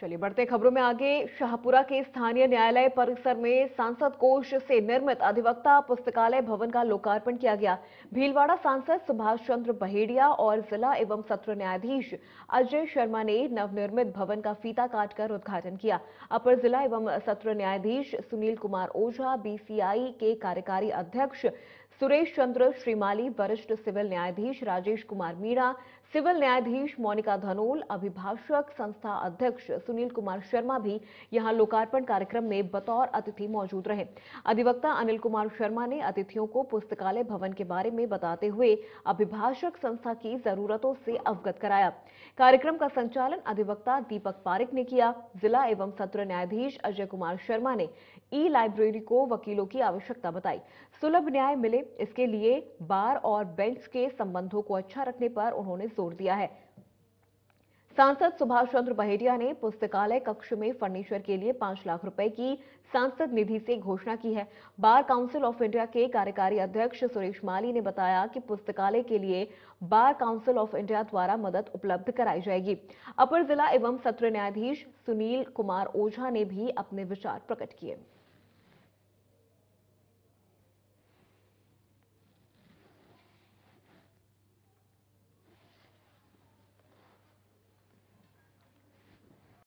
चलिए बढ़ते खबरों में आगे शाहपुरा के स्थानीय न्यायालय परिसर में सांसद कोष से निर्मित अधिवक्ता पुस्तकालय भवन का लोकार्पण किया गया भीलवाड़ा सांसद सुभाष चंद्र बहेड़िया और जिला एवं सत्र न्यायाधीश अजय शर्मा ने नवनिर्मित भवन का फीता काटकर उद्घाटन किया अपर जिला एवं सत्र न्यायाधीश सुनील कुमार ओझा बीसीआई के कार्यकारी अध्यक्ष सुरेश चंद्र श्रीमाली वरिष्ठ सिविल न्यायाधीश राजेश कुमार मीणा सिविल न्यायाधीश मोनिका धनोल अभिभाषक संस्था अध्यक्ष सुनील कुमार शर्मा भी यहां लोकार्पण कार्यक्रम में बतौर अतिथि मौजूद रहे अधिवक्ता अनिल कुमार शर्मा ने अतिथियों को पुस्तकालय भवन के बारे में बताते हुए अभिभाषक संस्था की जरूरतों से अवगत कराया कार्यक्रम का संचालन अधिवक्ता दीपक पारिक ने किया जिला एवं सत्र न्यायाधीश अजय कुमार शर्मा ने ई लाइब्रेरी को वकीलों की आवश्यकता बताई सुलभ न्याय मिले इसके लिए बार और बेंच के संबंधों को अच्छा रखने पर उन्होंने जोर दिया है सांसद सुभाष चंद्र बहेड़िया ने पुस्तकालय कक्ष में फर्नीचर के लिए पांच लाख रुपए की सांसद निधि से घोषणा की है बार काउंसिल ऑफ इंडिया के कार्यकारी अध्यक्ष सुरेश माली ने बताया कि पुस्तकालय के लिए बार काउंसिल ऑफ इंडिया द्वारा मदद उपलब्ध कराई जाएगी अपर जिला एवं सत्र न्यायाधीश सुनील कुमार ओझा ने भी अपने विचार प्रकट किए